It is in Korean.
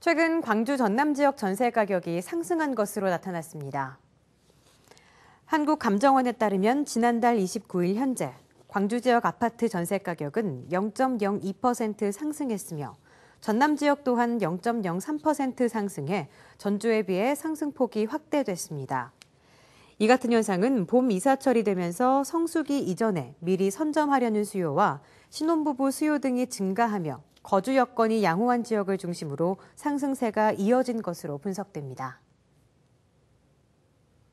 최근 광주 전남 지역 전세 가격이 상승한 것으로 나타났습니다. 한국감정원에 따르면 지난달 29일 현재 광주 지역 아파트 전세 가격은 0.02% 상승했으며 전남 지역 또한 0.03% 상승해 전주에 비해 상승폭이 확대됐습니다. 이 같은 현상은 봄 이사철이 되면서 성수기 이전에 미리 선점하려는 수요와 신혼부부 수요 등이 증가하며 거주 여건이 양호한 지역을 중심으로 상승세가 이어진 것으로 분석됩니다.